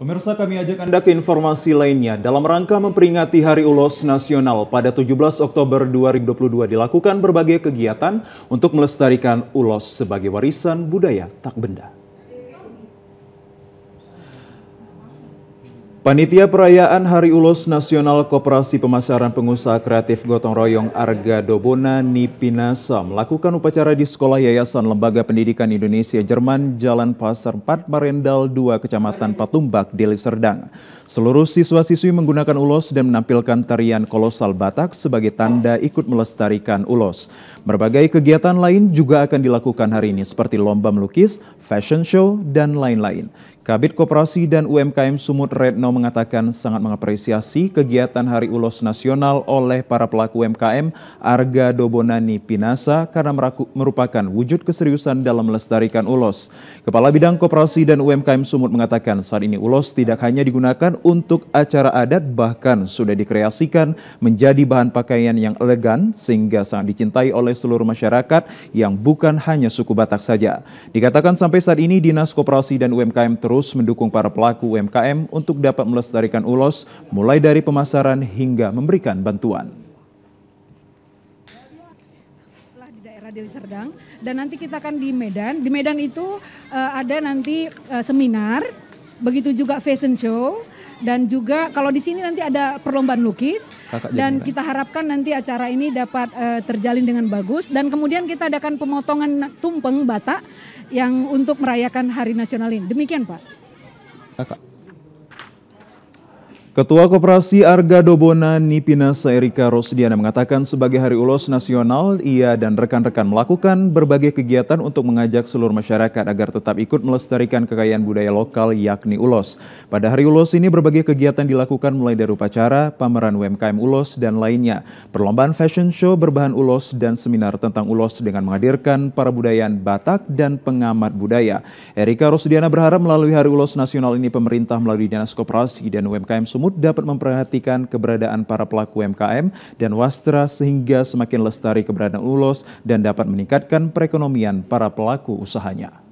Pemirsa kami ajak Anda ke informasi lainnya. Dalam rangka memperingati Hari Ulos Nasional pada 17 Oktober 2022 dilakukan berbagai kegiatan untuk melestarikan ulos sebagai warisan budaya tak benda. Panitia Perayaan Hari Ulos Nasional Koperasi Pemasaran Pengusaha Kreatif Gotong Royong Arga Dobona Nipinasa melakukan upacara di Sekolah Yayasan Lembaga Pendidikan Indonesia Jerman Jalan Pasar 4 Marendal 2 Kecamatan Patumbak Deli Serdang. Seluruh siswa-siswi menggunakan ulos dan menampilkan tarian kolosal Batak sebagai tanda ikut melestarikan ulos. Berbagai kegiatan lain juga akan dilakukan hari ini seperti lomba melukis, fashion show, dan lain-lain. Kabit Koperasi dan UMKM Sumut Retno mengatakan sangat mengapresiasi kegiatan Hari Ulos Nasional oleh para pelaku UMKM Arga Dobonani Pinasa karena merupakan wujud keseriusan dalam melestarikan ulos. Kepala Bidang Koperasi dan UMKM Sumut mengatakan saat ini ulos tidak hanya digunakan untuk acara adat bahkan sudah dikreasikan menjadi bahan pakaian yang elegan sehingga sangat dicintai oleh seluruh masyarakat yang bukan hanya suku Batak saja. Dikatakan sampai saat ini Dinas Koperasi dan UMKM terus mendukung para pelaku UMKM untuk dapat dapat melestarikan ulos mulai dari pemasaran hingga memberikan bantuan. Deli Serdang dan nanti kita akan di Medan. Di Medan itu uh, ada nanti uh, seminar, begitu juga fashion show dan juga kalau di sini nanti ada perlombaan lukis Kakak dan jenis, kita harapkan nanti acara ini dapat uh, terjalin dengan bagus dan kemudian kita adakan pemotongan tumpeng bata yang untuk merayakan Hari Nasional ini. Demikian, Pak. Kakak Ketua Koperasi Arga Dobona Nipinasa Erika Rosdiana mengatakan sebagai Hari Ulos Nasional, ia dan rekan-rekan melakukan berbagai kegiatan untuk mengajak seluruh masyarakat agar tetap ikut melestarikan kekayaan budaya lokal yakni Ulos. Pada Hari Ulos ini berbagai kegiatan dilakukan mulai dari upacara, pameran UMKM Ulos, dan lainnya. Perlombaan fashion show berbahan Ulos dan seminar tentang Ulos dengan menghadirkan para budayaan Batak dan pengamat budaya. Erika Rosdiana berharap melalui Hari Ulos Nasional ini pemerintah melalui Dinas Koperasi dan UMKM Sumut dapat memperhatikan keberadaan para pelaku UMKM dan wastra sehingga semakin lestari keberadaan ULOS dan dapat meningkatkan perekonomian para pelaku usahanya.